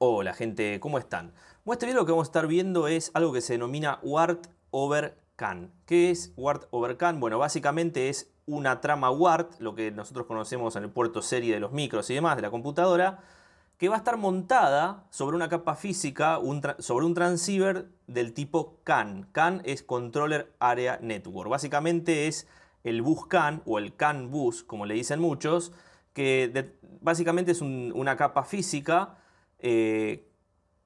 Hola gente, ¿cómo están? Bueno, este video lo que vamos a estar viendo es algo que se denomina Wart over Can. ¿Qué es Wart over Can? Bueno, básicamente es una trama Wart, lo que nosotros conocemos en el puerto serie de los micros y demás de la computadora, que va a estar montada sobre una capa física, sobre un transceiver del tipo CAN. CAN es Controller Area Network. Básicamente es el bus CAN o el CAN bus, como le dicen muchos, que básicamente es una capa física eh,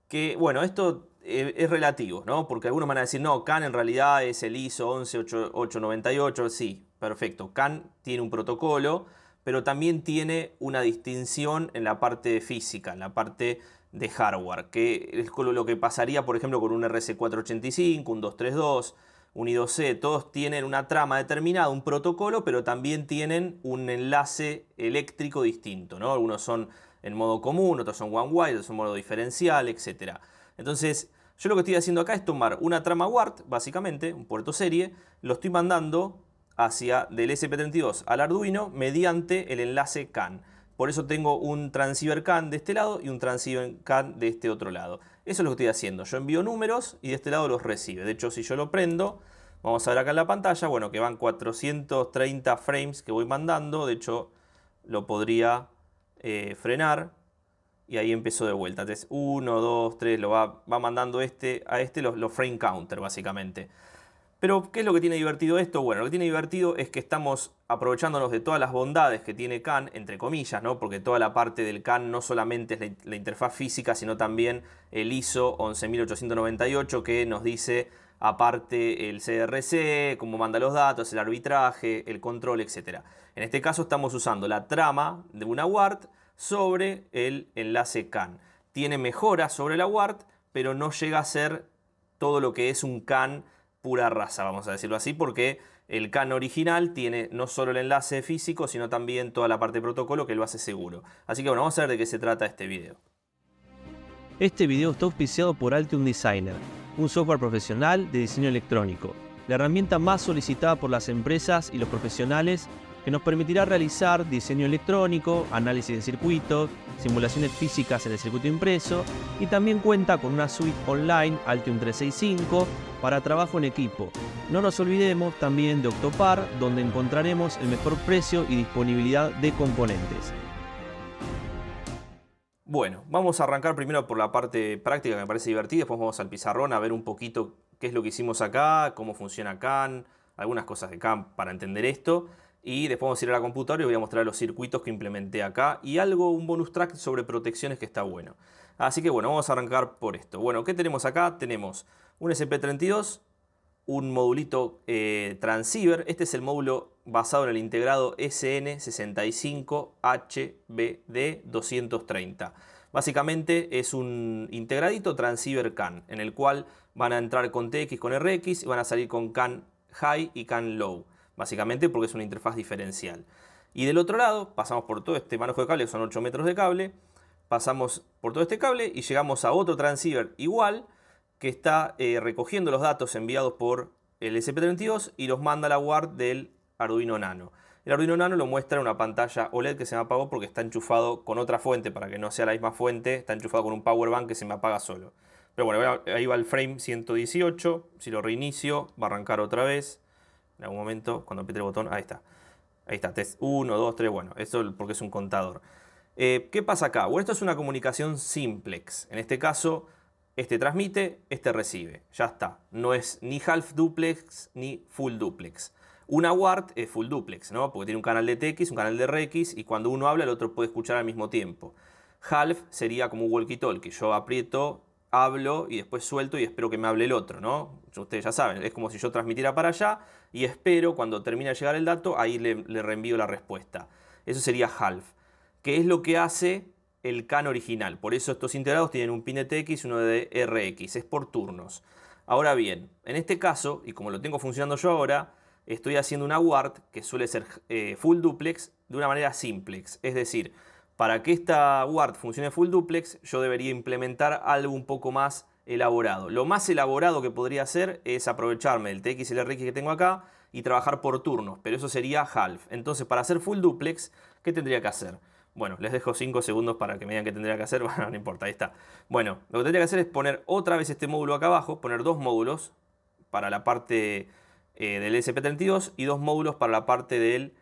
que, bueno, esto e, es relativo, ¿no? Porque algunos van a decir, no, CAN en realidad es el ISO 11898, sí, perfecto. CAN tiene un protocolo, pero también tiene una distinción en la parte física, en la parte de hardware, que es lo que pasaría, por ejemplo, con un RC485, un 232, un I2C, todos tienen una trama determinada, un protocolo, pero también tienen un enlace eléctrico distinto, ¿no? Algunos son en modo común, otros son one wide otros son modo diferencial, etc. Entonces, yo lo que estoy haciendo acá es tomar una trama WART, básicamente, un puerto serie, lo estoy mandando hacia del SP32 al Arduino mediante el enlace CAN. Por eso tengo un transceiver CAN de este lado y un transceiver CAN de este otro lado. Eso es lo que estoy haciendo. Yo envío números y de este lado los recibe. De hecho, si yo lo prendo, vamos a ver acá en la pantalla, bueno, que van 430 frames que voy mandando. De hecho, lo podría eh, frenar y ahí empezó de vuelta. Entonces, 1, 2, 3, lo va, mandando este a este los, frame counter, básicamente. Pero, ¿qué es lo que tiene divertido esto? Bueno, lo que tiene divertido es que estamos aprovechándonos de todas las bondades que tiene CAN, entre comillas, ¿no? Porque toda la parte del CAN no solamente es la, la interfaz física, sino también el ISO 11898 que nos dice aparte el CRC, cómo manda los datos, el arbitraje, el control, etc. En este caso estamos usando la trama de una WART sobre el enlace CAN. Tiene mejoras sobre la WART, pero no llega a ser todo lo que es un CAN pura raza, vamos a decirlo así, porque el CAN original tiene no solo el enlace físico, sino también toda la parte de protocolo que lo hace seguro. Así que bueno, vamos a ver de qué se trata este video. Este video está auspiciado por Altium Designer, un software profesional de diseño electrónico, la herramienta más solicitada por las empresas y los profesionales que nos permitirá realizar diseño electrónico, análisis de circuitos, simulaciones físicas en el circuito impreso y también cuenta con una suite online Altium 365 para trabajo en equipo. No nos olvidemos también de Octopar, donde encontraremos el mejor precio y disponibilidad de componentes. Bueno, vamos a arrancar primero por la parte práctica que me parece divertida, después vamos al pizarrón a ver un poquito qué es lo que hicimos acá, cómo funciona CAN, algunas cosas de CAN para entender esto. Y después vamos a ir a la computadora y voy a mostrar los circuitos que implementé acá y algo, un bonus track sobre protecciones que está bueno. Así que bueno, vamos a arrancar por esto. Bueno, ¿qué tenemos acá? Tenemos un SP32, un modulito eh, transceiver. Este es el módulo basado en el integrado SN65HBD230. Básicamente es un integradito transceiver CAN, en el cual van a entrar con TX, con RX y van a salir con CAN High y CAN Low, básicamente porque es una interfaz diferencial. Y del otro lado, pasamos por todo este manejo de cable, son 8 metros de cable, pasamos por todo este cable y llegamos a otro transceiver igual, que está eh, recogiendo los datos enviados por el SP32 y los manda a la guard del Arduino Nano. El Arduino Nano lo muestra en una pantalla OLED que se me apagó porque está enchufado con otra fuente, para que no sea la misma fuente, está enchufado con un power bank que se me apaga solo. Pero bueno, ahí va el frame 118, si lo reinicio, va a arrancar otra vez. En algún momento, cuando apriete el botón, ahí está. Ahí está, test 1, 2, 3, bueno, eso porque es un contador. Eh, ¿Qué pasa acá? Bueno, esto es una comunicación simplex. En este caso, este transmite, este recibe. Ya está. No es ni half duplex ni full duplex. Una WART es full duplex, ¿no? Porque tiene un canal de TX, un canal de RX, y cuando uno habla, el otro puede escuchar al mismo tiempo. Half sería como un walkie-talkie. Yo aprieto, hablo y después suelto y espero que me hable el otro, ¿no? Ustedes ya saben, es como si yo transmitiera para allá y espero cuando termine de llegar el dato, ahí le, le reenvío la respuesta. Eso sería half, que es lo que hace el CAN original. Por eso estos integrados tienen un pin de TX y uno de RX. Es por turnos. Ahora bien, en este caso, y como lo tengo funcionando yo ahora, estoy haciendo una WART que suele ser eh, full duplex de una manera simplex. Es decir, para que esta WART funcione full duplex, yo debería implementar algo un poco más elaborado. Lo más elaborado que podría hacer es aprovecharme del TX y el RX que tengo acá y trabajar por turnos, pero eso sería half. Entonces, para hacer full duplex, ¿qué tendría que hacer? Bueno, les dejo 5 segundos para que me digan qué tendría que hacer. Bueno, no importa, ahí está. Bueno, lo que tendría que hacer es poner otra vez este módulo acá abajo, poner dos módulos para la parte eh, del SP32 y dos módulos para la parte del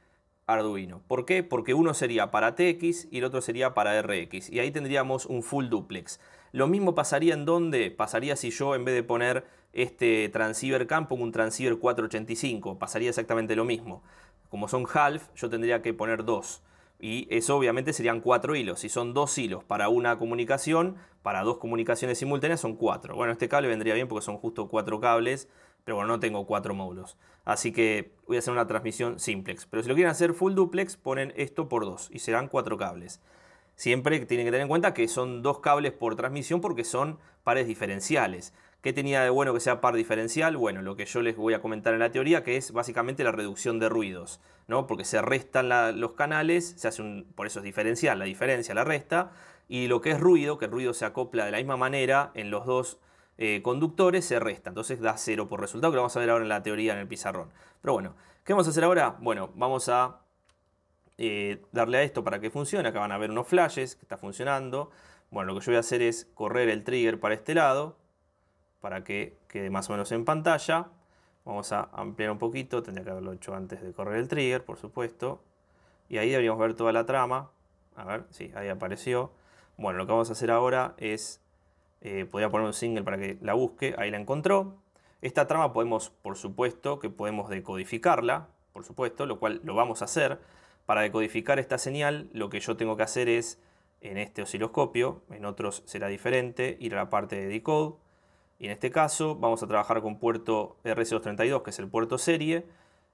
Arduino. ¿Por qué? Porque uno sería para TX y el otro sería para RX. Y ahí tendríamos un full duplex. Lo mismo pasaría en donde, pasaría si yo en vez de poner este transceiver campo un transceiver 485, pasaría exactamente lo mismo. Como son half, yo tendría que poner dos. Y eso obviamente serían cuatro hilos. Si son dos hilos para una comunicación, para dos comunicaciones simultáneas son cuatro. Bueno, este cable vendría bien porque son justo cuatro cables pero bueno, no tengo cuatro módulos. Así que voy a hacer una transmisión simplex. Pero si lo quieren hacer full duplex, ponen esto por dos y serán cuatro cables. Siempre tienen que tener en cuenta que son dos cables por transmisión porque son pares diferenciales. ¿Qué tenía de bueno que sea par diferencial? Bueno, lo que yo les voy a comentar en la teoría, que es básicamente la reducción de ruidos, ¿no? Porque se restan los canales, se hace un, por eso es diferencial, la diferencia, la resta, y lo que es ruido, que el ruido se acopla de la misma manera en los dos eh, conductores se resta. Entonces da cero por resultado, que lo vamos a ver ahora en la teoría, en el pizarrón. Pero bueno, ¿qué vamos a hacer ahora? Bueno, vamos a eh, darle a esto para que funcione. Acá van a ver unos flashes que está funcionando. Bueno, lo que yo voy a hacer es correr el trigger para este lado, para que quede más o menos en pantalla. Vamos a ampliar un poquito, tendría que haberlo hecho antes de correr el trigger, por supuesto. Y ahí deberíamos ver toda la trama. A ver, sí, ahí apareció. Bueno, lo que vamos a hacer ahora es eh, podría poner un single para que la busque, ahí la encontró. Esta trama podemos, por supuesto, que podemos decodificarla, por supuesto, lo cual lo vamos a hacer. Para decodificar esta señal, lo que yo tengo que hacer es, en este osciloscopio, en otros será diferente, ir a la parte de decode. Y en este caso vamos a trabajar con puerto RC232, que es el puerto serie,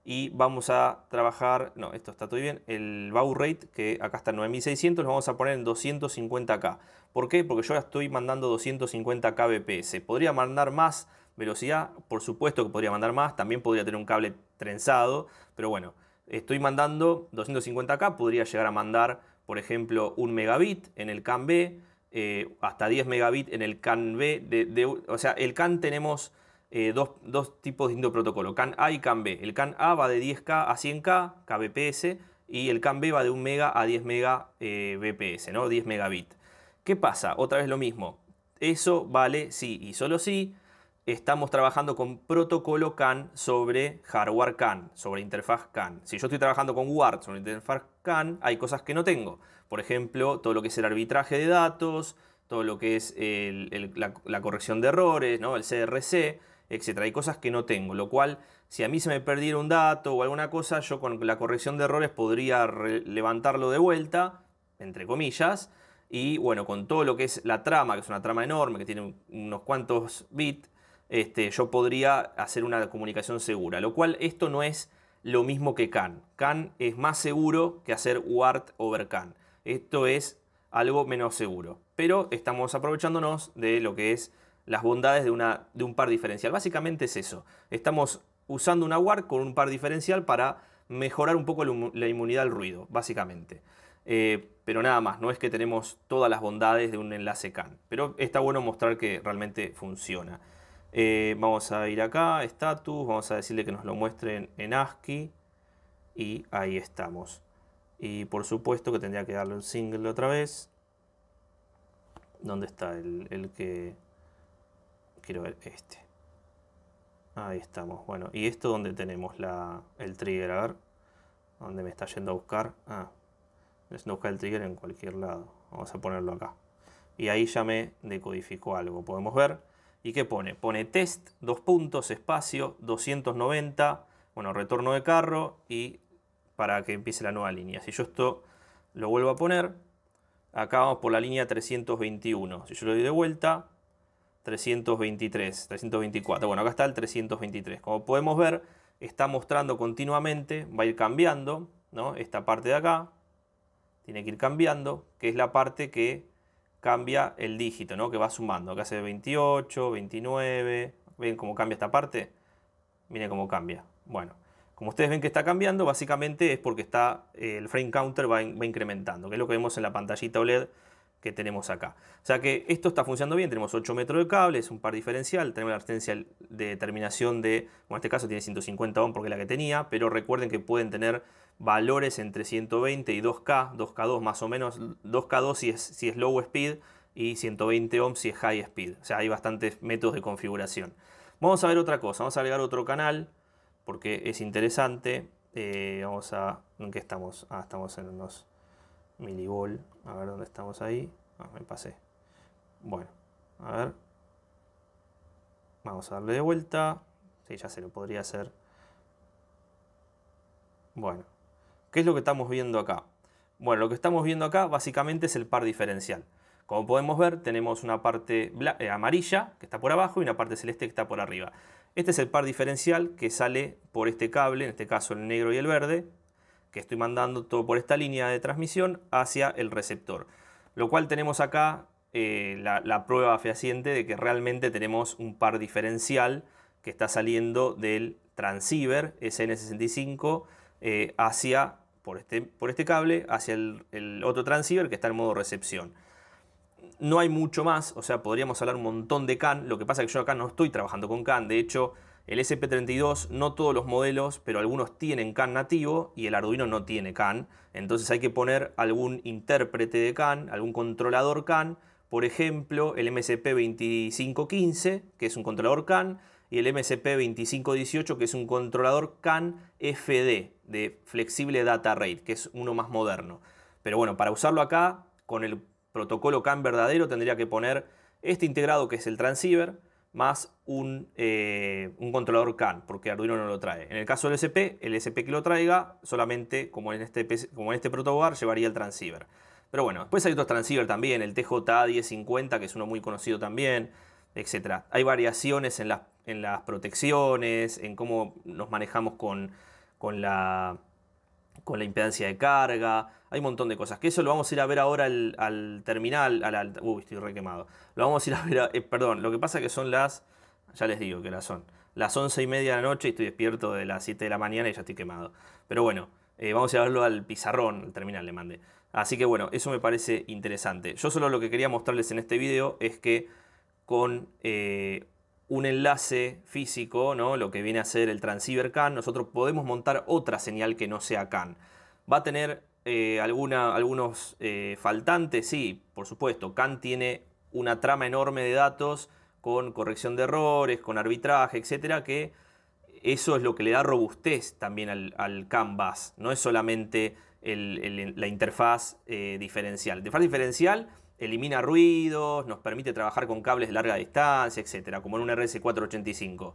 y vamos a trabajar, no, esto está todo bien, el bow rate, que acá está en 9600, lo vamos a poner en 250K. ¿Por qué? Porque yo ya estoy mandando 250 kbps. Podría mandar más velocidad, por supuesto que podría mandar más, también podría tener un cable trenzado, pero bueno, estoy mandando 250K, podría llegar a mandar, por ejemplo, un megabit en el CAN B, eh, hasta 10 megabit en el CAN B, de, o sea, el CAN tenemos eh, dos, tipos de de protocolo, CAN A y CAN B. El CAN A va de 10K a 100K, kbps, y el CAN B va de 1 mega a 10 mega eh, bps, ¿no? 10 megabit. ¿Qué pasa? Otra vez lo mismo. Eso vale sí y solo sí. Estamos trabajando con protocolo CAN sobre hardware CAN, sobre interfaz CAN. Si yo estoy trabajando con WART sobre interfaz CAN, hay cosas que no tengo. Por ejemplo, todo lo que es el arbitraje de datos, todo lo que es la, corrección de errores, ¿no? el CRC etc. Hay cosas que no tengo, lo cual si a mí se me perdiera un dato o alguna cosa, yo con la corrección de errores podría levantarlo de vuelta, entre comillas, y bueno, con todo lo que es la trama, que es una trama enorme, que tiene unos cuantos bits, este, yo podría hacer una comunicación segura, lo cual esto no es lo mismo que CAN. CAN es más seguro que hacer WART over CAN. Esto es algo menos seguro, pero estamos aprovechándonos de lo que es las bondades de, una, de un par diferencial. Básicamente es eso. Estamos usando una WAR con un par diferencial para mejorar un poco la inmunidad al ruido, básicamente. Eh, pero nada más, no es que tenemos todas las bondades de un enlace CAN. Pero está bueno mostrar que realmente funciona. Eh, vamos a ir acá, status, vamos a decirle que nos lo muestren en ASCII. Y ahí estamos. Y por supuesto que tendría que darle un single otra vez. ¿Dónde está el que quiero ver este. Ahí estamos. Bueno, y esto donde tenemos la, el trigger, a ver. Donde me está yendo a buscar. Ah, es está buscar el trigger en cualquier lado. Vamos a ponerlo acá. Y ahí ya me decodificó algo. Podemos ver. ¿Y qué pone? Pone test, dos puntos, espacio, 290. Bueno, retorno de carro y para que empiece la nueva línea. Si yo esto lo vuelvo a poner, acá vamos por la línea 321. Si yo lo doy de vuelta, 323, 324. Bueno, acá está el 323. Como podemos ver, está mostrando continuamente, va a ir cambiando, ¿no? Esta parte de acá tiene que ir cambiando, que es la parte que cambia el dígito, ¿no? Que va sumando. Acá hace 28, 29. ¿Ven cómo cambia esta parte? Miren cómo cambia. Bueno, como ustedes ven que está cambiando, básicamente es porque está eh, el frame counter va, va incrementando, que es lo que vemos en la pantallita OLED que tenemos acá. O sea que esto está funcionando bien, tenemos 8 metros de cable, es un par diferencial, tenemos la resistencia de terminación de, bueno, en este caso tiene 150 ohm porque es la que tenía, pero recuerden que pueden tener valores entre 120 y 2K, 2K2 más o menos, 2K2 si es, si es low speed y 120 ohm si es high speed, o sea, hay bastantes métodos de configuración. Vamos a ver otra cosa, vamos a agregar otro canal porque es interesante, eh, vamos a, ¿en qué estamos? Ah, estamos en unos milivol a ver dónde estamos ahí, ah, me pasé, bueno, a ver, vamos a darle de vuelta, sí, ya se lo podría hacer, bueno, ¿qué es lo que estamos viendo acá? Bueno, lo que estamos viendo acá básicamente es el par diferencial. Como podemos ver, tenemos una parte eh, amarilla que está por abajo y una parte celeste que está por arriba. Este es el par diferencial que sale por este cable, en este caso el negro y el verde, que estoy mandando todo por esta línea de transmisión hacia el receptor. Lo cual tenemos acá eh, la, prueba fehaciente de que realmente tenemos un par diferencial que está saliendo del transceiver SN65 eh, hacia, por este, por este cable, hacia el, otro transceiver que está en modo recepción no hay mucho más, o sea, podríamos hablar un montón de CAN, lo que pasa es que yo acá no estoy trabajando con CAN, de hecho, el SP32 no todos los modelos, pero algunos tienen CAN nativo y el Arduino no tiene CAN. Entonces hay que poner algún intérprete de CAN, algún controlador CAN. Por ejemplo, el mcp 2515 que es un controlador CAN, y el mcp 2518 que es un controlador CAN FD, de Flexible Data Rate, que es uno más moderno. Pero bueno, para usarlo acá, con el protocolo CAN verdadero, tendría que poner este integrado, que es el transceiver, más un, eh, controlador CAN, porque Arduino no lo trae. En el caso del SP, el SP que lo traiga, solamente como en este, como en este protobar, llevaría el transceiver. Pero bueno, después hay otros transceivers también, el TJ1050, que es uno muy conocido también, etc. Hay variaciones en las, en las protecciones, en cómo nos manejamos con, la, con la impedancia de carga. Hay un montón de cosas. Que eso lo vamos a ir a ver ahora al, terminal. Al, uy, estoy re quemado. Lo vamos a ir a ver. Eh, perdón, lo que pasa que son las. Ya les digo que las son. Las once y media de la noche y estoy despierto de las 7 de la mañana y ya estoy quemado. Pero bueno, eh, vamos a ir a verlo al pizarrón, al terminal le mandé. Así que bueno, eso me parece interesante. Yo solo lo que quería mostrarles en este video es que con eh, un enlace físico, ¿no? lo que viene a ser el transceiver CAN, nosotros podemos montar otra señal que no sea CAN. Va a tener eh, algunos eh, faltantes, sí, por supuesto. CAN tiene una trama enorme de datos con corrección de errores, con arbitraje, etcétera, que eso es lo que le da robustez también al, al bus. No es solamente la interfaz eh, diferencial. La interfaz diferencial elimina ruidos, nos permite trabajar con cables de larga distancia, etcétera, como en un RS485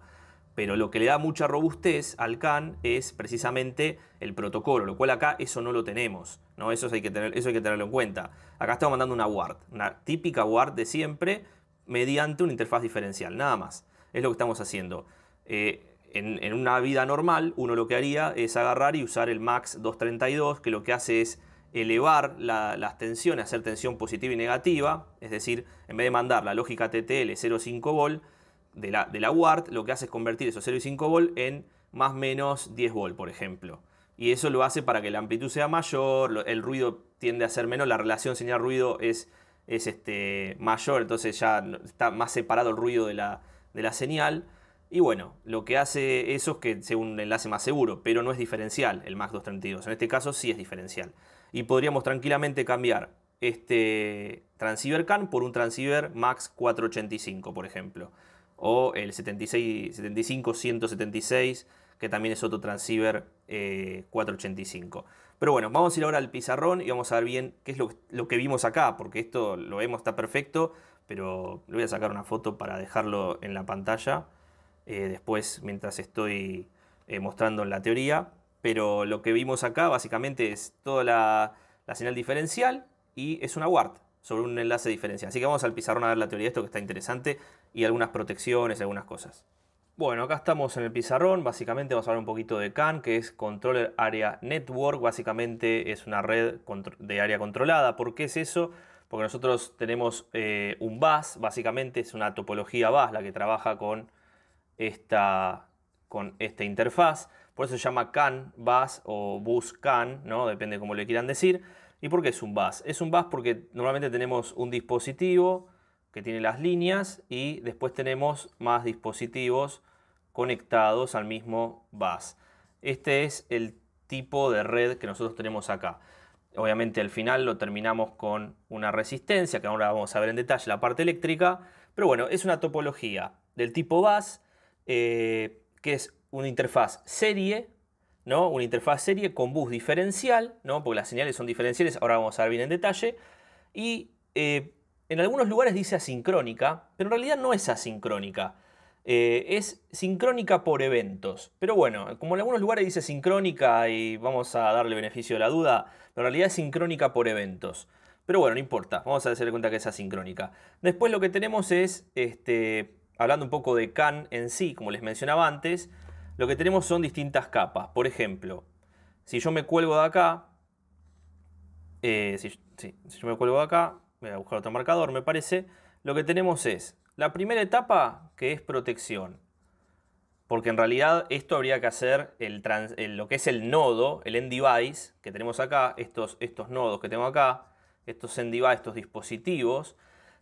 pero lo que le da mucha robustez al CAN es precisamente el protocolo, lo cual acá eso no lo tenemos, ¿no? Eso, hay que, tener, eso hay que tenerlo en cuenta. Acá estamos mandando una WART, una típica WART de siempre, mediante una interfaz diferencial, nada más. Es lo que estamos haciendo. Eh, en, una vida normal, uno lo que haría es agarrar y usar el MAX 232, que lo que hace es elevar las tensiones, hacer tensión positiva y negativa, es decir, en vez de mandar la lógica TTL 0,5 v de la, de lo que hace es convertir esos 0,5 volt en más menos 10 volt, por ejemplo. Y eso lo hace para que la amplitud sea mayor, el ruido tiende a ser menos, la relación señal-ruido es, este, mayor, entonces ya está más separado el ruido de la, de la señal. Y bueno, lo que hace eso es que sea un enlace más seguro, pero no es diferencial el MAX 232. En este caso sí es diferencial. Y podríamos tranquilamente cambiar este transceiver CAN por un transceiver MAX 485, por ejemplo o el 76, 75-176, que también es otro transceiver 485. Eh, pero bueno, vamos a ir ahora al pizarrón y vamos a ver bien qué es lo, que vimos acá, porque esto lo vemos, está perfecto, pero le voy a sacar una foto para dejarlo en la pantalla eh, después mientras estoy eh, mostrando la teoría. Pero lo que vimos acá básicamente es toda la, la señal diferencial y es una WART sobre un enlace diferencial. Así que vamos al pizarrón a ver la teoría de esto que está interesante y algunas protecciones, algunas cosas. Bueno, acá estamos en el pizarrón, básicamente vamos a hablar un poquito de CAN, que es Controller Area Network, básicamente es una red de área controlada. ¿Por qué es eso? Porque nosotros tenemos eh, un bus, básicamente es una topología bus la que trabaja con esta, con esta interfaz, por eso se llama CAN bus o bus CAN, ¿no? depende cómo le quieran decir. ¿Y por qué es un bus? Es un bus porque normalmente tenemos un dispositivo que tiene las líneas y después tenemos más dispositivos conectados al mismo bus. Este es el tipo de red que nosotros tenemos acá. Obviamente al final lo terminamos con una resistencia, que ahora vamos a ver en detalle la parte eléctrica, pero bueno, es una topología del tipo bus, eh, que es una interfaz serie, ¿no? Una interfaz serie con bus diferencial, ¿no? Porque las señales son diferenciales, ahora vamos a ver bien en detalle, y eh, en algunos lugares dice asincrónica, pero en realidad no es asincrónica. Eh, es sincrónica por eventos. Pero bueno, como en algunos lugares dice sincrónica y vamos a darle beneficio de la duda, pero en realidad es sincrónica por eventos. Pero bueno, no importa, vamos a hacer cuenta que es asincrónica. Después lo que tenemos es, este, hablando un poco de CAN en sí, como les mencionaba antes, lo que tenemos son distintas capas. Por ejemplo, si yo me cuelgo de acá, eh, si yo me cuelgo de acá, voy a buscar otro marcador, me parece, lo que tenemos es la primera etapa que es protección. Porque en realidad esto habría que hacer lo que es el nodo, el end device que tenemos acá, estos, estos nodos que tengo acá, estos end device, estos dispositivos,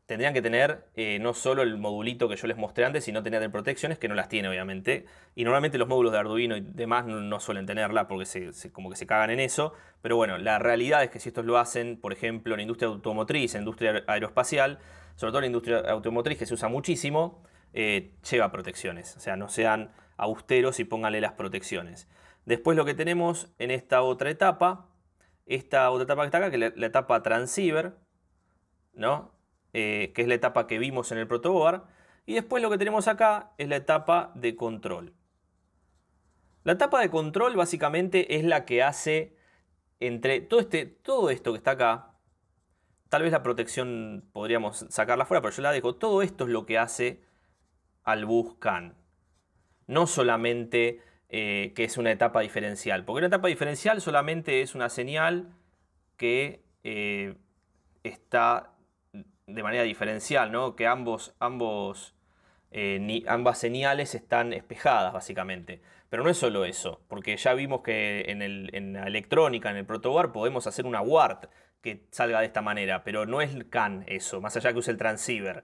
tendrían que tener eh, no solo el modulito que yo les mostré antes, sino tener protecciones, que no las tiene obviamente. Y normalmente los módulos de Arduino y demás no, suelen tenerla porque se, como que se cagan en eso. Pero bueno, la realidad es que si estos lo hacen, por ejemplo, en la industria automotriz, en industria aeroespacial, sobre todo en la industria automotriz que se usa muchísimo, eh, lleva protecciones. O sea, no sean austeros y pónganle las protecciones. Después lo que tenemos en esta otra etapa, esta otra etapa que está acá, que es la, la etapa transceiver, ¿no? Eh, que es la etapa que vimos en el protoboard. Y después lo que tenemos acá es la etapa de control. La etapa de control básicamente es la que hace entre todo, este, todo esto que está acá, tal vez la protección podríamos sacarla fuera, pero yo la dejo. Todo esto es lo que hace al buscan. No solamente eh, que es una etapa diferencial, porque una etapa diferencial solamente es una señal que eh, está de manera diferencial, ¿no? Que ambos, ambos, eh, ambas señales están espejadas, básicamente. Pero no es solo eso, porque ya vimos que en, la electrónica, en el protobar, podemos hacer una WART que salga de esta manera, pero no es CAN eso, más allá que use el transceiver.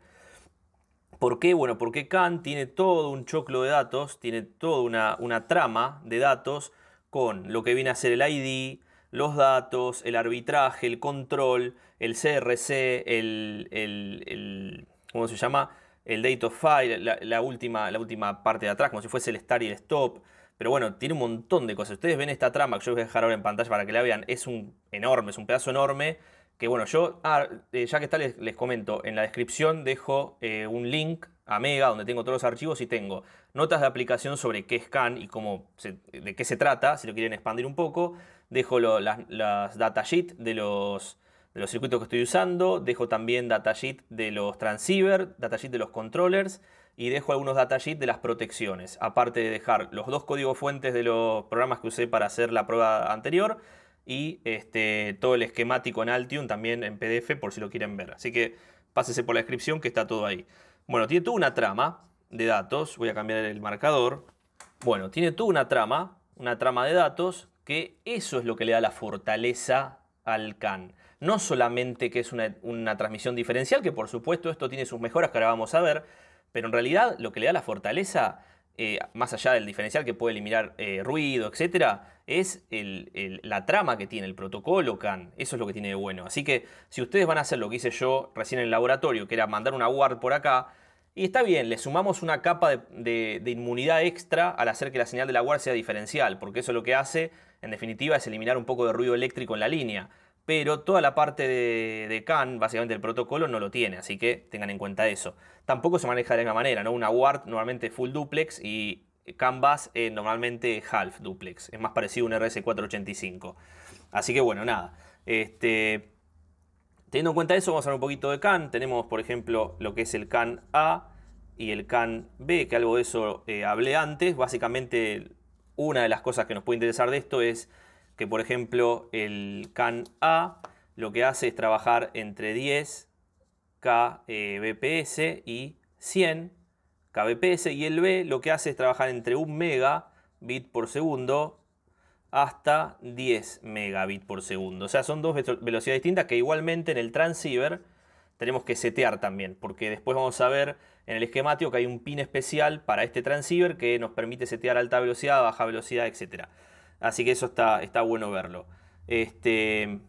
¿Por qué? Bueno, porque CAN tiene todo un choclo de datos, tiene toda una, una trama de datos con lo que viene a ser el ID, los datos, el arbitraje, el control, el CRC, el, el, ¿cómo se llama? El date of file, la, última, la última parte de atrás, como si fuese el start y el stop. Pero bueno, tiene un montón de cosas. Ustedes ven esta trama que yo voy a dejar ahora en pantalla para que la vean. Es un enorme, es un pedazo enorme. Que bueno, yo, ah, eh, ya que está, les, comento, en la descripción dejo eh, un link a Mega donde tengo todos los archivos y tengo notas de aplicación sobre qué scan y cómo de qué se trata, si lo quieren expandir un poco dejo las, de los, los circuitos que estoy usando, dejo también datasheet de los transceiver, datasheet de los controllers y dejo algunos datasheet de las protecciones, aparte de dejar los dos códigos fuentes de los programas que usé para hacer la prueba anterior y este, todo el esquemático en Altium también en PDF por si lo quieren ver. Así que pásese por la descripción que está todo ahí. Bueno, tiene toda una trama de datos, voy a cambiar el marcador. Bueno, tiene toda una trama, una trama de datos que eso es lo que le da la fortaleza al CAN. No solamente que es una, transmisión diferencial, que por supuesto esto tiene sus mejoras que ahora vamos a ver, pero en realidad lo que le da la fortaleza, eh, más allá del diferencial que puede eliminar eh, ruido, etc., es la trama que tiene, el protocolo CAN. Eso es lo que tiene de bueno. Así que si ustedes van a hacer lo que hice yo recién en el laboratorio, que era mandar una guard por acá, y está bien, le sumamos una capa de, inmunidad extra al hacer que la señal de la guard sea diferencial, porque eso lo que hace, en definitiva, es eliminar un poco de ruido eléctrico en la línea. Pero toda la parte de, CAN, básicamente el protocolo, no lo tiene, así que tengan en cuenta eso. Tampoco se maneja de la misma manera, ¿no? Una WART normalmente full duplex y CAN bus eh, normalmente half duplex. Es más parecido a un RS485. Así que bueno, nada. Este, teniendo en cuenta eso, vamos a hablar un poquito de CAN. Tenemos, por ejemplo, lo que es el CAN A y el CAN B, que algo de eso eh, hablé antes. Básicamente, una de las cosas que nos puede interesar de esto es que, por ejemplo, el CAN A lo que hace es trabajar entre 10 kbps eh, y 100 kbps y el B lo que hace es trabajar entre 1 mega bit por segundo hasta 10 megabits por segundo. O sea, son dos velocidades distintas que igualmente en el transceiver tenemos que setear también, porque después vamos a ver en el esquemático que hay un pin especial para este transceiver que nos permite setear alta velocidad, baja velocidad, etc. Así que eso está, está bueno verlo. Este,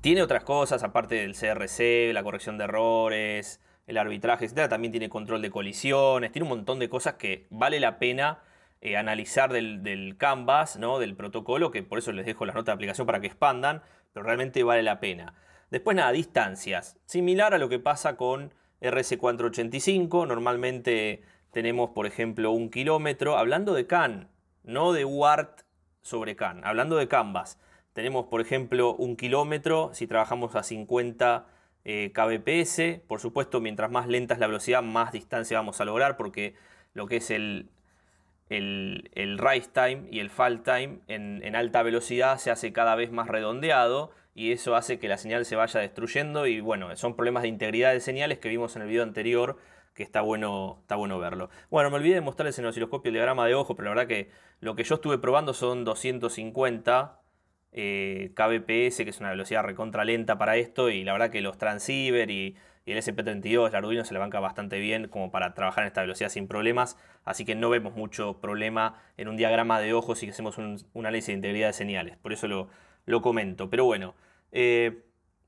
tiene otras cosas, aparte del CRC, la corrección de errores, el arbitraje, etcétera, También tiene control de colisiones, tiene un montón de cosas que vale la pena eh, analizar del, canvas, ¿no? del protocolo, que por eso les dejo las notas de aplicación para que expandan, pero realmente vale la pena. Después nada, distancias. Similar a lo que pasa con rs 485 normalmente tenemos por ejemplo un kilómetro, hablando de CAN, no de UART sobre CAN, hablando de canvas. Tenemos por ejemplo un kilómetro si trabajamos a 50 eh, kbps, por supuesto mientras más lenta es la velocidad más distancia vamos a lograr porque lo que es el, el, rise time y el fall time en, alta velocidad se hace cada vez más redondeado y eso hace que la señal se vaya destruyendo y bueno, son problemas de integridad de señales que vimos en el video anterior que está bueno, está bueno verlo. Bueno, me olvidé de mostrarles en el osciloscopio el diagrama de ojo, pero la verdad que lo que yo estuve probando son 250 eh, kbps, que es una velocidad recontra lenta para esto y la verdad que los transceiver y y el SP32 el Arduino se le banca bastante bien como para trabajar en esta velocidad sin problemas, así que no vemos mucho problema en un diagrama de ojos si hacemos un, análisis de integridad de señales, por eso lo, lo comento. Pero bueno, eh,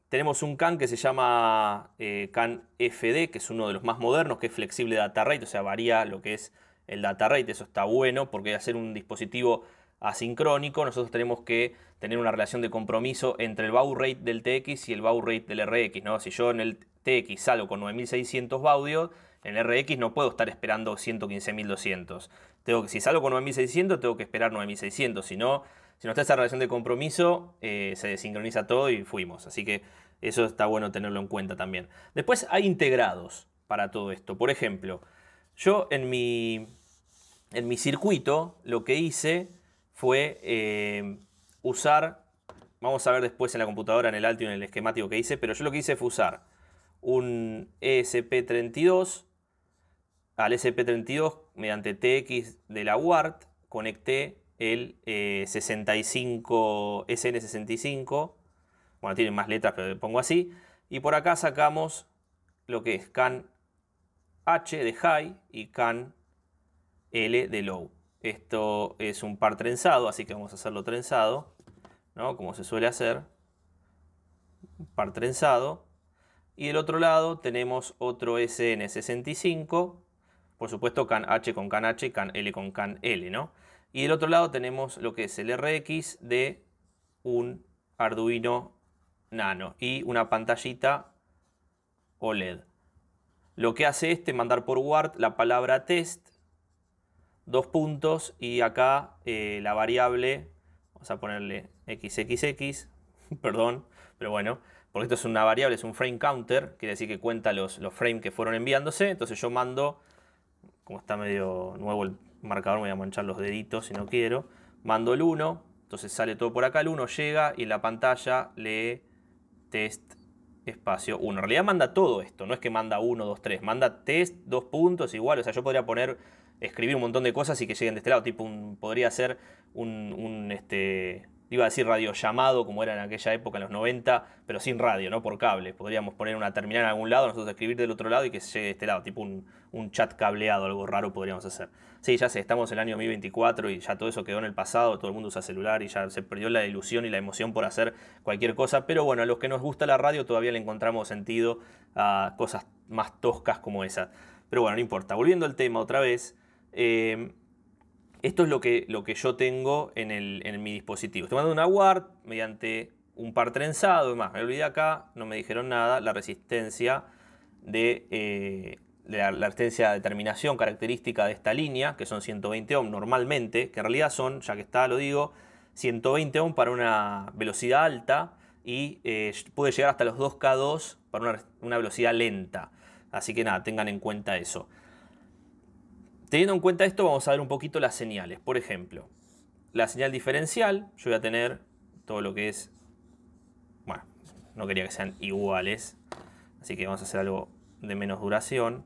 tenemos un CAN que se llama eh, CAN FD, que es uno de los más modernos, que es flexible data rate, o sea, varía lo que es el data rate, eso está bueno porque hacer un dispositivo asincrónico, nosotros tenemos que tener una relación de compromiso entre el baud rate del TX y el baud rate del RX, ¿no? Si yo en el X salgo con 9600 baudios, en RX no puedo estar esperando 115.200. Tengo que, si salgo con 9.600, tengo que esperar 9.600. Si no, si no está esa relación de compromiso, eh, se desincroniza todo y fuimos. Así que eso está bueno tenerlo en cuenta también. Después hay integrados para todo esto. Por ejemplo, yo en mi, en mi circuito lo que hice fue eh, usar, vamos a ver después en la computadora, en el alto y en el esquemático que hice, pero yo lo que hice fue usar un ESP32. Al e sp 32 mediante TX de la UART, conecté el 65, eh, SN65. Bueno, tiene más letras, pero le pongo así. Y por acá sacamos lo que es CAN H de high y CAN L de low. Esto es un par trenzado, así que vamos a hacerlo trenzado, ¿no? Como se suele hacer. par trenzado. Y del otro lado tenemos otro SN65, por supuesto CAN H con CAN H, CAN L con CAN L, ¿no? Y del otro lado tenemos lo que es el RX de un Arduino Nano y una pantallita OLED. Lo que hace este mandar por WART la palabra test, dos puntos y acá eh, la variable, vamos a ponerle xxx, perdón, pero bueno, porque esto es una variable, es un frame counter, quiere decir que cuenta los, frames que fueron enviándose, entonces yo mando, como está medio nuevo el marcador, me voy a manchar los deditos si no quiero, mando el 1, entonces sale todo por acá, el 1 llega y en la pantalla lee test espacio 1. En realidad manda todo esto, no es que manda 1, 2, 3, manda test, dos puntos, igual, o sea, yo podría poner, escribir un montón de cosas y que lleguen de este lado, tipo, podría ser un, un este, iba a decir radio llamado, como era en aquella época, en los 90, pero sin radio, ¿no? Por cable. Podríamos poner una terminal en algún lado, nosotros escribir del otro lado y que se llegue de este lado, tipo un, chat cableado, algo raro podríamos hacer. Sí, ya sé, estamos en el año 2024 y ya todo eso quedó en el pasado, todo el mundo usa celular y ya se perdió la ilusión y la emoción por hacer cualquier cosa, pero bueno, a los que nos gusta la radio todavía le encontramos sentido a cosas más toscas como esa. Pero bueno, no importa. Volviendo al tema otra vez. Eh, esto es lo que, lo que yo tengo en, mi dispositivo. Estoy mandando una WART mediante un par trenzado y más. Me olvidé acá, no me dijeron nada, la resistencia de, eh, la, resistencia de determinación característica de esta línea, que son 120 ohm normalmente, que en realidad son, ya que está, lo digo, 120 ohm para una velocidad alta y eh, puede llegar hasta los 2K2 para una velocidad lenta. Así que nada, tengan en cuenta eso. Teniendo en cuenta esto, vamos a ver un poquito las señales. Por ejemplo, la señal diferencial, yo voy a tener todo lo que es... Bueno, no quería que sean iguales, así que vamos a hacer algo de menos duración.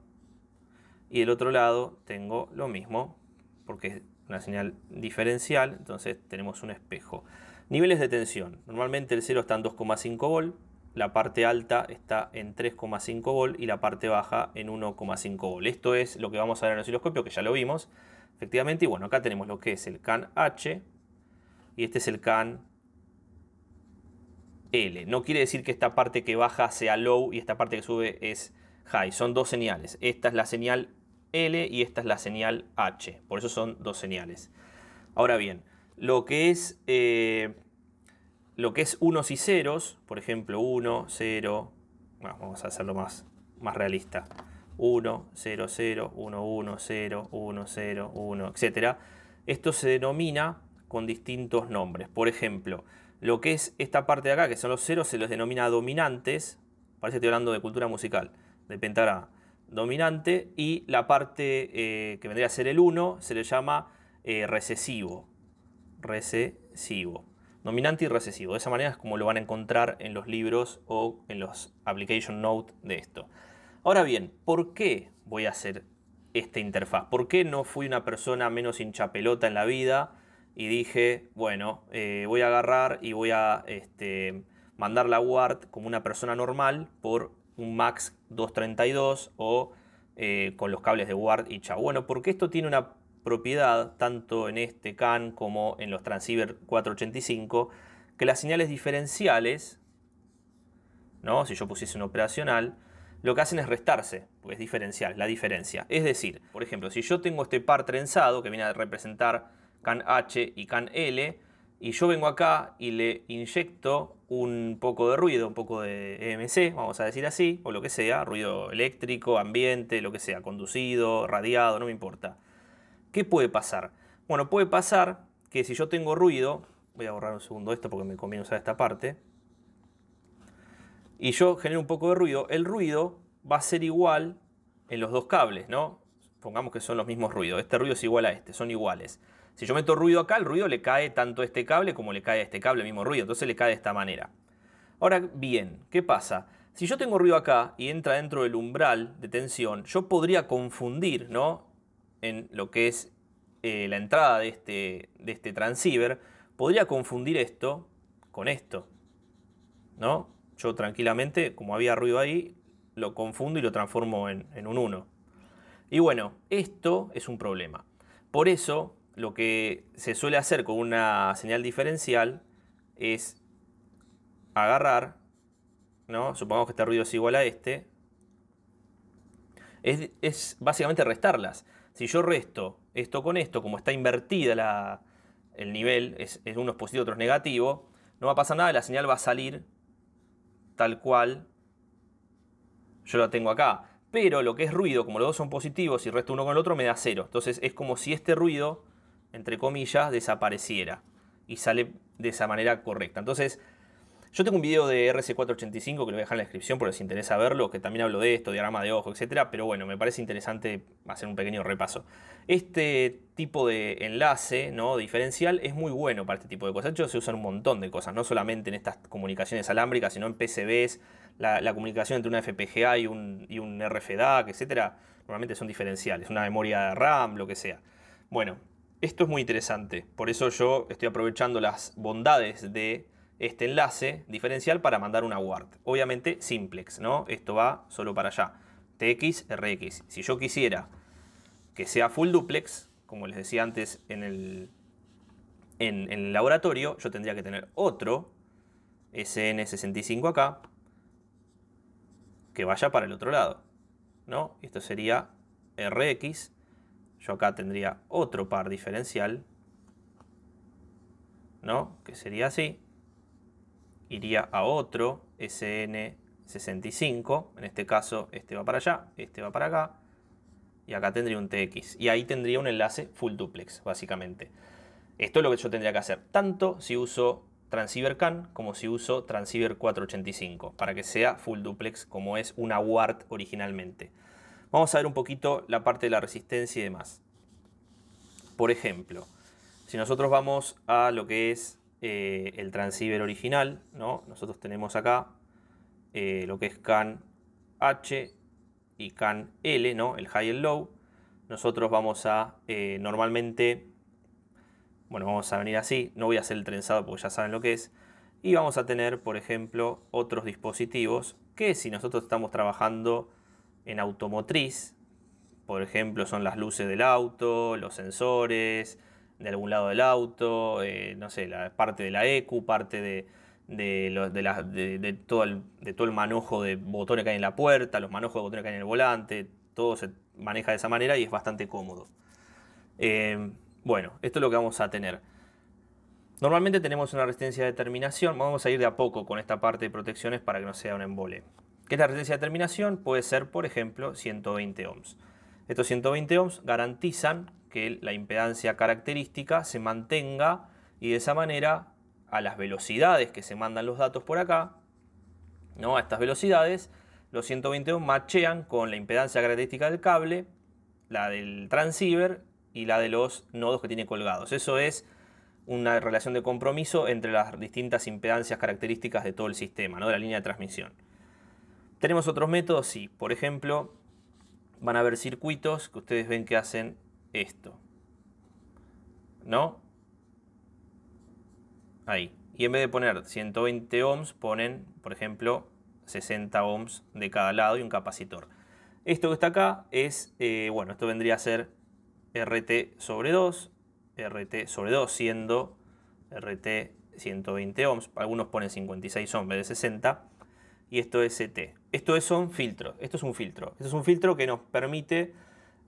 Y del otro lado tengo lo mismo, porque es una señal diferencial, entonces tenemos un espejo. Niveles de tensión. Normalmente el 0 está en 2,5 volt, la parte alta está en 3,5 vol y la parte baja en 1,5 volt Esto es lo que vamos a ver en el osciloscopio, que ya lo vimos, efectivamente. Y bueno, acá tenemos lo que es el CAN H y este es el CAN L. No quiere decir que esta parte que baja sea low y esta parte que sube es high. Son dos señales. Esta es la señal L y esta es la señal H. Por eso son dos señales. Ahora bien, lo que es... Eh, lo que es unos y ceros, por ejemplo, 1, 0, vamos a hacerlo más, más realista, 1, 0, 0, 1, 1, 0, 1, 0, 1, etc. Esto se denomina con distintos nombres. Por ejemplo, lo que es esta parte de acá, que son los ceros, se los denomina dominantes, parece que estoy hablando de cultura musical, de pentagrama, dominante, y la parte eh, que vendría a ser el 1 se le llama eh, recesivo, recesivo dominante y recesivo. De esa manera es como lo van a encontrar en los libros o en los application note de esto. Ahora bien, ¿por qué voy a hacer esta interfaz? ¿Por qué no fui una persona menos hinchapelota en la vida y dije, bueno, eh, voy a agarrar y voy a este, mandar la UART como una persona normal por un Max 232 o eh, con los cables de UART y chao? Bueno, porque esto tiene una propiedad, tanto en este CAN como en los Transceiver 485, que las señales diferenciales, ¿no? si yo pusiese un operacional, lo que hacen es restarse, es diferencial, la diferencia. Es decir, por ejemplo, si yo tengo este par trenzado que viene a representar CAN H y CAN L, y yo vengo acá y le inyecto un poco de ruido, un poco de EMC, vamos a decir así, o lo que sea, ruido eléctrico, ambiente, lo que sea, conducido, radiado, no me importa. ¿Qué puede pasar? Bueno, puede pasar que si yo tengo ruido, voy a borrar un segundo esto porque me conviene usar esta parte, y yo genero un poco de ruido, el ruido va a ser igual en los dos cables, ¿no? Pongamos que son los mismos ruidos, este ruido es igual a este, son iguales. Si yo meto ruido acá, el ruido le cae tanto a este cable como le cae a este cable, el mismo ruido, entonces le cae de esta manera. Ahora bien, ¿qué pasa? Si yo tengo ruido acá y entra dentro del umbral de tensión, yo podría confundir, ¿no? en lo que es eh, la entrada de este, de este transceiver, podría confundir esto con esto. ¿No? Yo tranquilamente, como había ruido ahí, lo confundo y lo transformo en, un 1. Y bueno, esto es un problema. Por eso, lo que se suele hacer con una señal diferencial es agarrar, ¿no? supongamos que este ruido es igual a este, es, es básicamente restarlas. Si yo resto esto con esto, como está invertida el nivel, es, uno es positivo, otro es negativo, no va a pasar nada, la señal va a salir tal cual yo la tengo acá. Pero lo que es ruido, como los dos son positivos y resto uno con el otro, me da cero. Entonces es como si este ruido, entre comillas, desapareciera y sale de esa manera correcta. Entonces, yo tengo un video de RC485 que lo voy a dejar en la descripción por si interesa verlo, que también hablo de esto, diagrama de ojo, etcétera, pero bueno, me parece interesante hacer un pequeño repaso. Este tipo de enlace ¿no? diferencial es muy bueno para este tipo de cosas. De hecho, se usan un montón de cosas, no solamente en estas comunicaciones alámbricas, sino en PCBs, la, comunicación entre una FPGA y un, y un RFDAC, etcétera, normalmente son diferenciales, una memoria de RAM, lo que sea. Bueno, esto es muy interesante, por eso yo estoy aprovechando las bondades de este enlace diferencial para mandar una WART. Obviamente simplex, ¿no? Esto va solo para allá. TX, RX. Si yo quisiera que sea full duplex, como les decía antes en el, en, en el laboratorio, yo tendría que tener otro SN65 acá que vaya para el otro lado, ¿no? Esto sería RX. Yo acá tendría otro par diferencial, ¿no? Que sería así iría a otro SN65, en este caso este va para allá, este va para acá, y acá tendría un TX, y ahí tendría un enlace full duplex, básicamente. Esto es lo que yo tendría que hacer, tanto si uso transceiver CAN como si uso transceiver 485, para que sea full duplex como es una WART originalmente. Vamos a ver un poquito la parte de la resistencia y demás. Por ejemplo, si nosotros vamos a lo que es eh, el transceiver original, ¿no? Nosotros tenemos acá eh, lo que es CAN H y CAN L, ¿no? El high y el low. Nosotros vamos a eh, normalmente, bueno, vamos a venir así, no voy a hacer el trenzado porque ya saben lo que es. Y vamos a tener, por ejemplo, otros dispositivos que si nosotros estamos trabajando en automotriz, por ejemplo, son las luces del auto, los sensores, de algún lado del auto, eh, no sé, la parte de la EQ, parte de, de, todo el, de todo el manojo de botones que hay en la puerta, los manojos de botones que hay en el volante, todo se maneja de esa manera y es bastante cómodo. Eh, bueno, esto es lo que vamos a tener. Normalmente tenemos una resistencia de terminación, vamos a ir de a poco con esta parte de protecciones para que no sea un embole. ¿Qué es la resistencia de terminación? Puede ser, por ejemplo, 120 ohms. Estos 120 ohms garantizan que la impedancia característica se mantenga y de esa manera a las velocidades que se mandan los datos por acá, ¿no? a estas velocidades, los 122 machean con la impedancia característica del cable, la del transceiver y la de los nodos que tiene colgados. Eso es una relación de compromiso entre las distintas impedancias características de todo el sistema, ¿no? de la línea de transmisión. Tenemos otros métodos, sí. Por ejemplo, van a haber circuitos que ustedes ven que hacen esto. ¿No? Ahí. Y en vez de poner 120 ohms, ponen, por ejemplo, 60 ohms de cada lado y un capacitor. Esto que está acá es, eh, bueno, esto vendría a ser RT sobre 2, RT sobre 2 siendo RT 120 ohms, algunos ponen 56 ohms en vez de 60, y esto es CT. E esto es un filtro, esto es un filtro, esto es un filtro que nos permite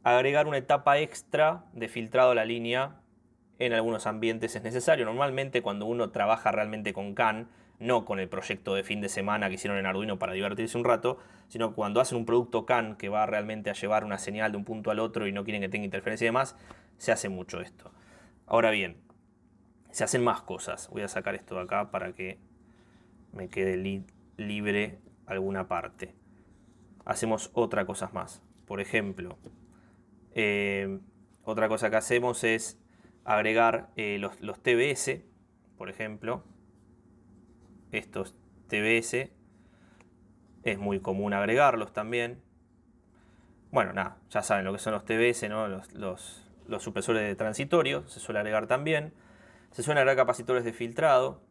agregar una etapa extra de filtrado a la línea en algunos ambientes es necesario. Normalmente cuando uno trabaja realmente con CAN, no con el proyecto de fin de semana que hicieron en Arduino para divertirse un rato, sino cuando hacen un producto CAN que va realmente a llevar una señal de un punto al otro y no quieren que tenga interferencia y demás, se hace mucho esto. Ahora bien, se hacen más cosas. Voy a sacar esto de acá para que me quede libre alguna parte. Hacemos otra cosas más. Por ejemplo, Em, otra cosa que hacemos es agregar eh, los, TBS, por ejemplo. Estos TBS. Es muy común agregarlos también. Bueno, nada, ya saben lo que son los TBS, los, los supresores de transitorio, se suele agregar también. Se suelen agregar capacitores de filtrado.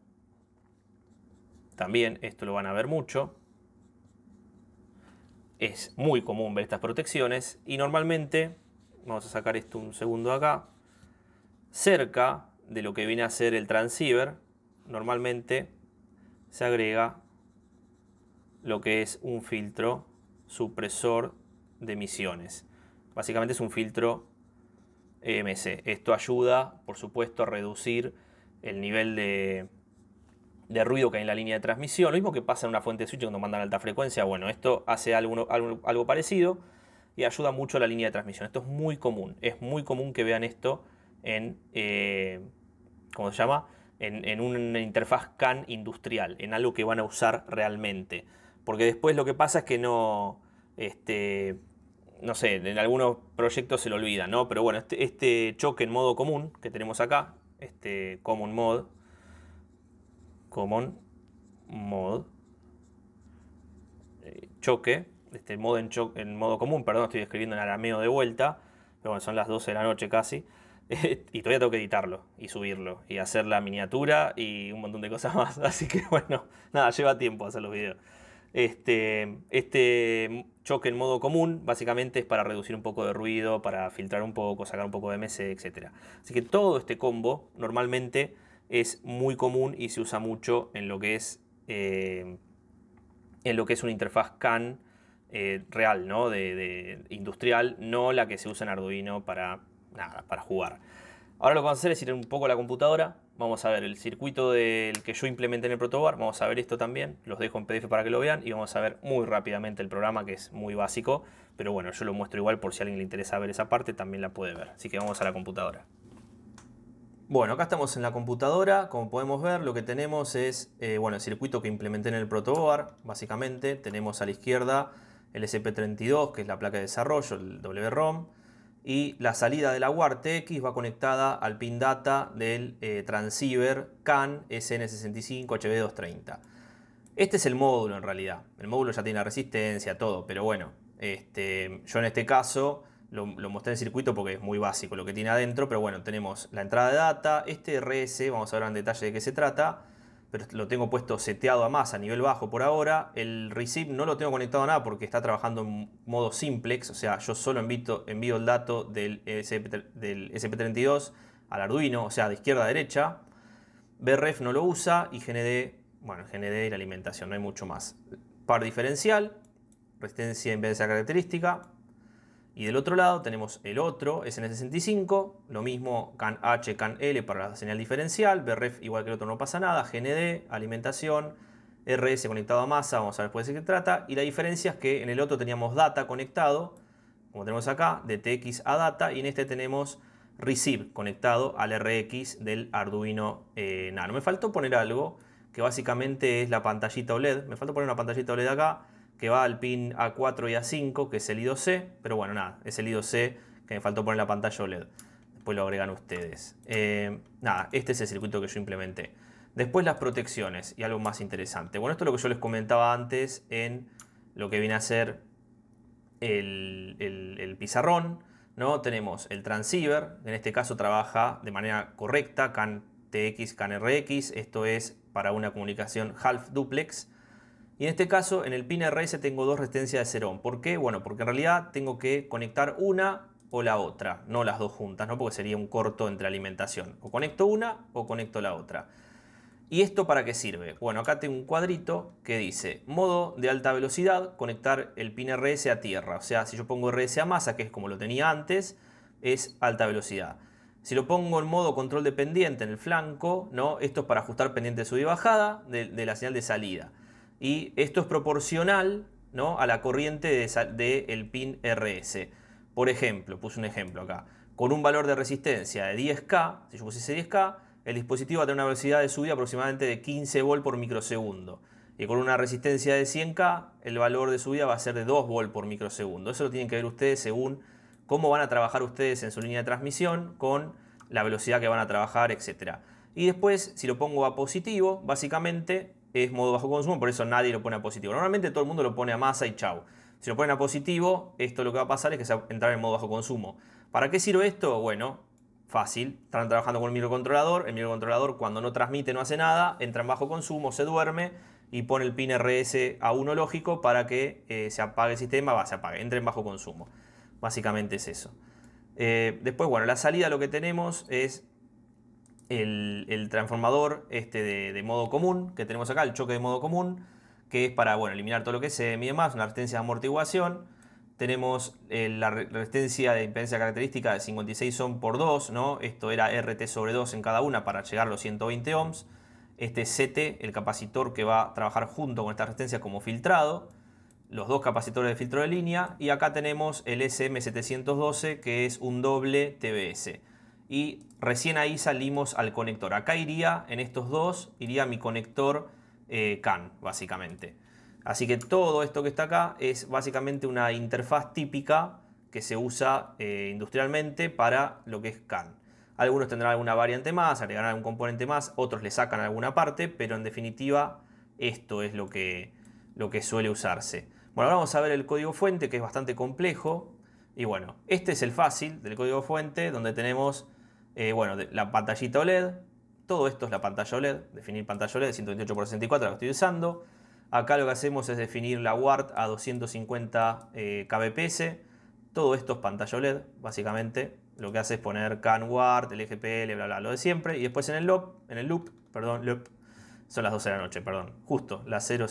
También esto lo van a ver mucho. Es muy común ver estas protecciones y normalmente vamos a sacar esto un segundo acá, cerca de lo que viene a ser el transceiver, normalmente se agrega lo que es un filtro supresor de emisiones. Básicamente es un filtro EMC. Esto ayuda, por supuesto, a reducir el nivel de, ruido que hay en la línea de transmisión. Lo mismo que pasa en una fuente de switch cuando mandan alta frecuencia. Bueno, esto hace algo parecido y ayuda mucho a la línea de transmisión. Esto es muy común, es muy común que vean esto en, eh, ¿cómo se llama? En, una interfaz CAN industrial, en algo que van a usar realmente. Porque después lo que pasa es que no, este, no sé, en algunos proyectos se lo olvida, ¿no? Pero bueno, este, este choque en modo común que tenemos acá, este common mode, common mode, eh, choque, este, modo en, modo común, perdón, estoy escribiendo en arameo de vuelta, pero bueno, son las 12 de la noche casi, y todavía tengo que editarlo y subirlo y hacer la miniatura y un montón de cosas más, así que bueno, nada, lleva tiempo hacer los videos. Este, este choque en modo común básicamente es para reducir un poco de ruido, para filtrar un poco, sacar un poco de MS, etc. Así que todo este combo normalmente es muy común y se usa mucho en lo que es, eh, en lo que es una interfaz CAN eh, real, ¿no? De, industrial, no la que se usa en Arduino para nada, para jugar. Ahora lo que vamos a hacer es ir un poco a la computadora, vamos a ver el circuito del que yo implementé en el protobar, vamos a ver esto también, los dejo en PDF para que lo vean y vamos a ver muy rápidamente el programa que es muy básico, pero bueno, yo lo muestro igual por si a alguien le interesa ver esa parte, también la puede ver, así que vamos a la computadora. Bueno, acá estamos en la computadora, como podemos ver lo que tenemos es, eh, bueno, el circuito que implementé en el protobar, básicamente, tenemos a la izquierda el SP32, que es la placa de desarrollo, el WROM, y la salida de la UARTX va conectada al pin data del eh, transceiver CAN SN65 HB230. Este es el módulo en realidad. El módulo ya tiene la resistencia, todo, pero bueno, este, yo en este caso lo, lo, mostré en circuito porque es muy básico lo que tiene adentro, pero bueno, tenemos la entrada de data, este RS, vamos a ver en detalle de qué se trata, pero lo tengo puesto seteado a más a nivel bajo por ahora. El receive no lo tengo conectado a nada porque está trabajando en modo simplex, o sea, yo solo envío, envío el dato del, e SP, e SP32 al Arduino, o sea, de izquierda a derecha. BRF no lo usa y GND, bueno, GND y la alimentación, no hay mucho más. Par diferencial, resistencia en vez característica. Y del otro lado tenemos el otro SN65, lo mismo CAN H, CAN L para la señal diferencial, BREF igual que el otro no pasa nada, GND, alimentación, RS conectado a masa, vamos a ver después de qué trata. Y la diferencia es que en el otro teníamos data conectado, como tenemos acá, de TX a data, y en este tenemos receive conectado al RX del Arduino eh, Nano. Me faltó poner algo que básicamente es la pantallita OLED, me faltó poner una pantallita OLED acá, que va al pin A4 y A5, que es el I2C, pero bueno, nada, es el I2C que me faltó poner la pantalla OLED. Después lo agregan ustedes. Eh, nada, este es el circuito que yo implementé. Después las protecciones y algo más interesante. Bueno, esto es lo que yo les comentaba antes en lo que viene a ser el, pizarrón. ¿no? Tenemos el transceiver, en este caso trabaja de manera correcta, CAN TX, CAN RX, esto es para una comunicación half duplex. Y en este caso, en el pin RS tengo dos resistencias de serón ¿Por qué? Bueno, porque en realidad tengo que conectar una o la otra, no las dos juntas, ¿no? porque sería un corto entre alimentación. O conecto una o conecto la otra. ¿Y esto para qué sirve? Bueno, acá tengo un cuadrito que dice modo de alta velocidad, conectar el pin RS a tierra. O sea, si yo pongo RS a masa, que es como lo tenía antes, es alta velocidad. Si lo pongo en modo control de pendiente en el flanco, ¿no? esto es para ajustar pendiente de subida y bajada de la señal de salida y esto es proporcional ¿no? a la corriente del de, el pin RS. Por ejemplo, puse un ejemplo acá, con un valor de resistencia de 10K, si yo pusiese 10K, el dispositivo va a tener una velocidad de subida aproximadamente de 15 volt por microsegundo. Y con una resistencia de 100K, el valor de subida va a ser de 2 volt por microsegundo. Eso lo tienen que ver ustedes según cómo van a trabajar ustedes en su línea de transmisión, con la velocidad que van a trabajar, etc. Y después, si lo pongo a positivo, básicamente es modo bajo consumo, por eso nadie lo pone a positivo. Normalmente todo el mundo lo pone a masa y chau. Si lo ponen a positivo, esto lo que va a pasar es que se va a entrar en modo bajo consumo. ¿Para qué sirve esto? Bueno, fácil. Están trabajando con el microcontrolador. El microcontrolador cuando no transmite, no hace nada, entra en bajo consumo, se duerme y pone el pin RS a uno lógico para que eh, se apague el sistema, va, se apague, entre en bajo consumo. Básicamente es eso. Eh, después, bueno, la salida lo que tenemos es el, transformador este de, modo común que tenemos acá, el choque de modo común, que es para bueno, eliminar todo lo que se mide más, demás, una resistencia de amortiguación. Tenemos eh, la resistencia de impedancia característica de 56 ohm por 2, ¿no? esto era RT sobre 2 en cada una para llegar a los 120 ohms. Este CT, el capacitor que va a trabajar junto con esta resistencia como filtrado los dos capacitores de filtro de línea y acá tenemos el SM712 que es un doble TBS y recién ahí salimos al conector. Acá iría, en estos dos, iría mi conector eh, CAN, básicamente. Así que todo esto que está acá es básicamente una interfaz típica que se usa eh, industrialmente para lo que es CAN. Algunos tendrán alguna variante más, agregarán algún componente más, otros le sacan alguna parte, pero en definitiva esto es lo que, lo que suele usarse. Bueno, ahora vamos a ver el código fuente que es bastante complejo. Y bueno, este es el fácil del código fuente donde tenemos eh, bueno, la pantallita OLED, todo esto es la pantalla OLED, definir pantalla OLED 128x64, la que estoy usando. Acá lo que hacemos es definir la WART a 250 eh, kbps. Todo esto es pantalla OLED, básicamente. Lo que hace es poner CAN WART, el GPL, bla, bla, lo de siempre. Y después en el loop, en el loop, perdón, loop, son las 12 de la noche, perdón, justo, las 0000.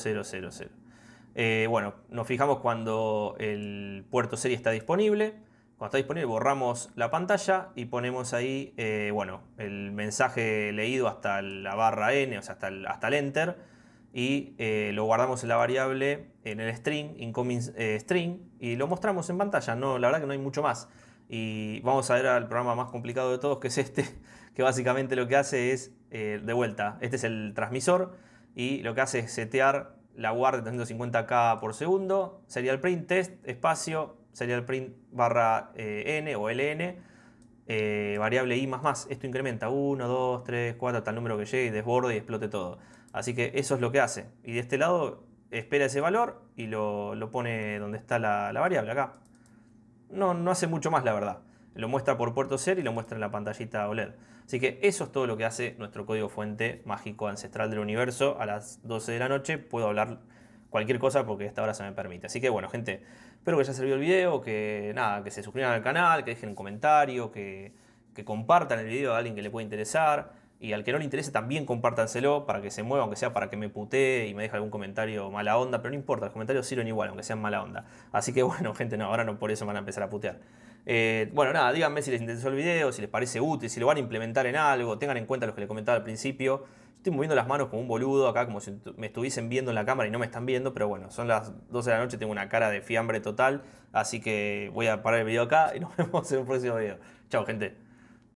Eh, bueno, nos fijamos cuando el puerto serie está disponible. Cuando está disponible, borramos la pantalla y ponemos ahí, eh, bueno, el mensaje leído hasta la barra n, o sea, hasta el, hasta enter, y eh, lo guardamos en la variable, en el string, incoming eh, string, y lo mostramos en pantalla. No, la verdad que no hay mucho más. Y vamos a ver al programa más complicado de todos, que es este, que básicamente lo que hace es, de vuelta, este es el transmisor, y lo que hace es setear la guardia de 350k por segundo, sería el print test, espacio, serial print barra eh, n o ln, eh, variable i más más. Esto incrementa 1, 2, 3, 4, hasta el número que llegue y desborde y explote todo. Así que eso es lo que hace. Y de este lado espera ese valor y lo, pone donde está la, variable, acá. No, no hace mucho más, la verdad. Lo muestra por puerto ser y lo muestra en la pantallita OLED. Así que eso es todo lo que hace nuestro código fuente mágico ancestral del universo. A las 12 de la noche puedo hablar cualquier cosa porque esta hora se me permite. Así que bueno, gente, Espero que haya servido el video, que nada, que se suscriban al canal, que dejen un comentario, que, compartan el video a alguien que le pueda interesar. Y al que no le interese también compártanselo para que se mueva, aunque sea para que me putee y me deje algún comentario mala onda, pero no importa, los comentarios sirven igual, aunque sean mala onda. Así que bueno, gente, no, ahora no por eso van a empezar a putear. Eh, bueno, nada, díganme si les interesó el video, si les parece útil, si lo van a implementar en algo, tengan en cuenta lo que les comentaba al principio. Estoy moviendo las manos como un boludo acá, como si me estuviesen viendo en la cámara y no me están viendo, pero bueno, son las 12 de la noche, tengo una cara de fiambre total, así que voy a parar el video acá y nos vemos en un próximo video. Chao, gente.